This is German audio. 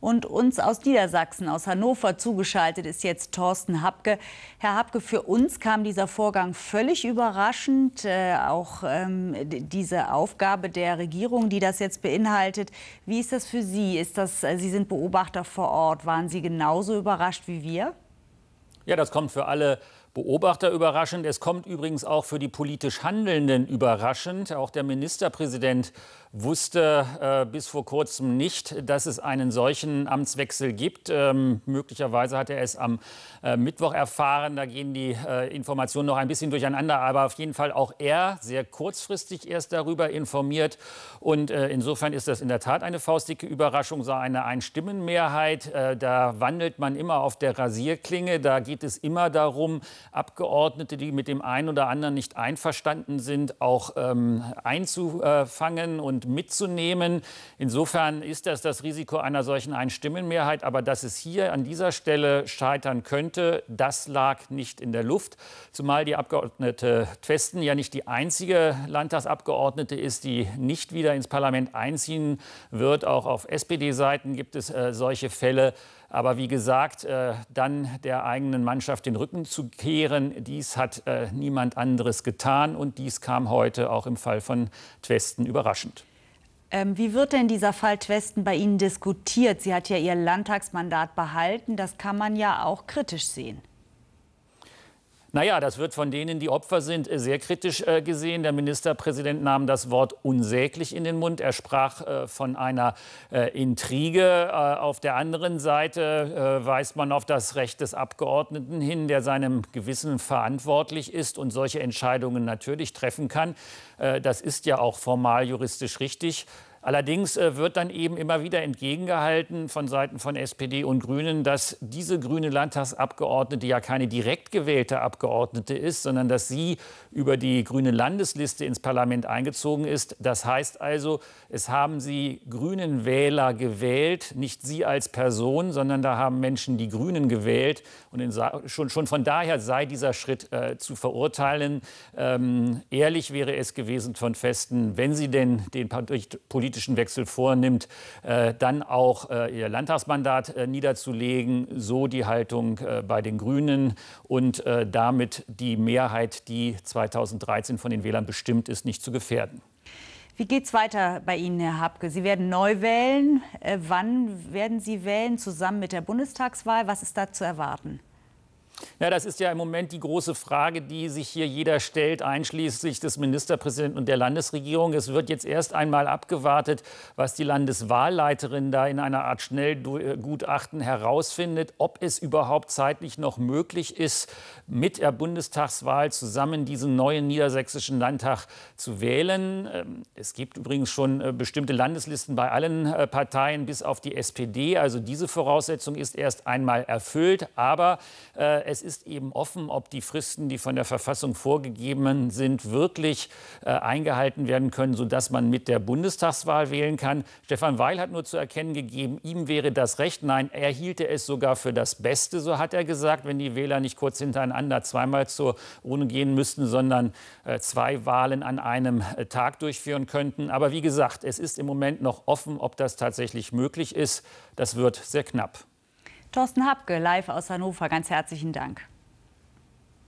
Und uns aus Niedersachsen, aus Hannover zugeschaltet ist jetzt Thorsten Hapke. Herr Hapke, für uns kam dieser Vorgang völlig überraschend. Äh, auch ähm, diese Aufgabe der Regierung, die das jetzt beinhaltet. Wie ist das für Sie? Ist das, äh, Sie sind Beobachter vor Ort. Waren Sie genauso überrascht wie wir? Ja, das kommt für alle Beobachter überraschend. Es kommt übrigens auch für die politisch Handelnden überraschend. Auch der Ministerpräsident wusste äh, bis vor kurzem nicht, dass es einen solchen Amtswechsel gibt. Ähm, möglicherweise hat er es am äh, Mittwoch erfahren. Da gehen die äh, Informationen noch ein bisschen durcheinander. Aber auf jeden Fall auch er sehr kurzfristig erst darüber informiert. Und äh, insofern ist das in der Tat eine faustdicke Überraschung, so eine Einstimmenmehrheit. Äh, da wandelt man immer auf der Rasierklinge. Da geht es immer darum, Abgeordnete, die mit dem einen oder anderen nicht einverstanden sind, auch ähm, einzufangen und mitzunehmen. Insofern ist das das Risiko einer solchen Einstimmenmehrheit. Aber dass es hier an dieser Stelle scheitern könnte, das lag nicht in der Luft. Zumal die Abgeordnete Twesten ja nicht die einzige Landtagsabgeordnete ist, die nicht wieder ins Parlament einziehen wird. Auch auf SPD-Seiten gibt es äh, solche Fälle. Aber wie gesagt, äh, dann der eigenen Mannschaft den Rücken zu kehren, dies hat äh, niemand anderes getan. Und dies kam heute auch im Fall von Twesten überraschend. Ähm, wie wird denn dieser Fall Twesten bei Ihnen diskutiert? Sie hat ja Ihr Landtagsmandat behalten. Das kann man ja auch kritisch sehen. Naja, das wird von denen, die Opfer sind, äh, sehr kritisch äh, gesehen. Der Ministerpräsident nahm das Wort unsäglich in den Mund. Er sprach äh, von einer äh, Intrige. Äh, auf der anderen Seite äh, weist man auf das Recht des Abgeordneten hin, der seinem Gewissen verantwortlich ist und solche Entscheidungen natürlich treffen kann. das ist ja auch formal juristisch richtig. Allerdings äh, wird dann eben immer wieder entgegengehalten von Seiten von SPD und Grünen, dass diese grüne Landtagsabgeordnete ja keine direkt gewählte Abgeordnete ist, sondern dass sie über die grüne Landesliste ins Parlament eingezogen ist. Das heißt also, es haben sie grünen Wähler gewählt, nicht sie als Person, sondern da haben Menschen die Grünen gewählt. Und schon, schon von daher sei dieser Schritt äh, zu verurteilen. Ähm, ehrlich wäre es gewesen von Festen, wenn sie denn den politischen politischen Wechsel vornimmt, äh, dann auch äh, ihr Landtagsmandat äh, niederzulegen, so die Haltung bei den Grünen und damit die Mehrheit, die 2013 von den Wählern bestimmt ist, nicht zu gefährden. Wie geht es weiter bei Ihnen, Herr Habke? Sie werden neu wählen. wann werden Sie wählen, zusammen mit der Bundestagswahl? Was ist da zu erwarten? Ja, das ist ja im Moment die große Frage, die sich hier jeder stellt, einschließlich des Ministerpräsidenten und der Landesregierung. Es wird jetzt erst einmal abgewartet, was die Landeswahlleiterin da in einer Art Schnellgutachten herausfindet, ob es überhaupt zeitlich noch möglich ist, mit der Bundestagswahl zusammen diesen neuen niedersächsischen Landtag zu wählen. Ähm, es gibt übrigens schon äh, bestimmte Landeslisten bei allen äh, Parteien bis auf die SPD. Also diese Voraussetzung ist erst einmal erfüllt. Aber äh, es ist eben offen, ob die Fristen, die von der Verfassung vorgegeben sind, wirklich äh, eingehalten werden können, sodass man mit der Bundestagswahl wählen kann. Stefan Weil hat nur zu erkennen gegeben, ihm wäre das Recht. Nein, er hielte es sogar für das Beste, so hat er gesagt, wenn die Wähler nicht kurz hintereinander zweimal zur Urne gehen müssten, sondern äh, zwei Wahlen an einem äh, Tag durchführen könnten. Aber wie gesagt, es ist im Moment noch offen, ob das tatsächlich möglich ist. Das wird sehr knapp. Thorsten Hapke, live aus Hannover, ganz herzlichen Dank.